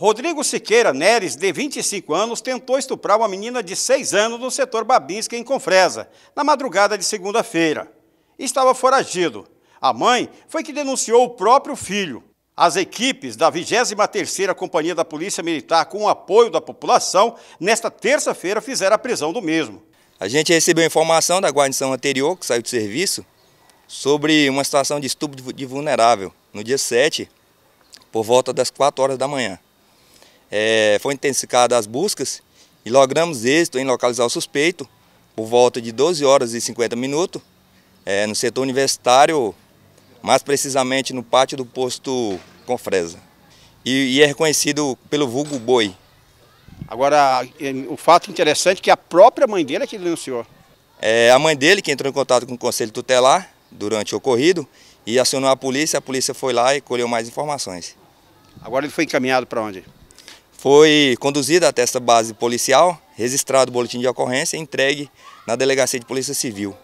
Rodrigo Siqueira Neres, de 25 anos, tentou estuprar uma menina de 6 anos no setor Babinska em Confresa, na madrugada de segunda-feira. Estava foragido. A mãe foi que denunciou o próprio filho. As equipes da 23ª Companhia da Polícia Militar, com o apoio da população, nesta terça-feira fizeram a prisão do mesmo. A gente recebeu informação da guarnição anterior, que saiu de serviço, sobre uma situação de estupro de vulnerável, no dia 7, por volta das 4 horas da manhã é, foi intensificada as buscas e logramos êxito em localizar o suspeito por volta de 12 horas e 50 minutos é, no setor universitário, mais precisamente no pátio do posto Confresa. E, e é reconhecido pelo vulgo boi. Agora, é, o fato interessante é que a própria mãe dele é que denunciou. É a mãe dele que entrou em contato com o conselho tutelar durante o ocorrido e acionou a polícia. A polícia foi lá e colheu mais informações. Agora ele foi encaminhado para onde? Foi conduzida até essa base policial, registrado o boletim de ocorrência e entregue na Delegacia de Polícia Civil.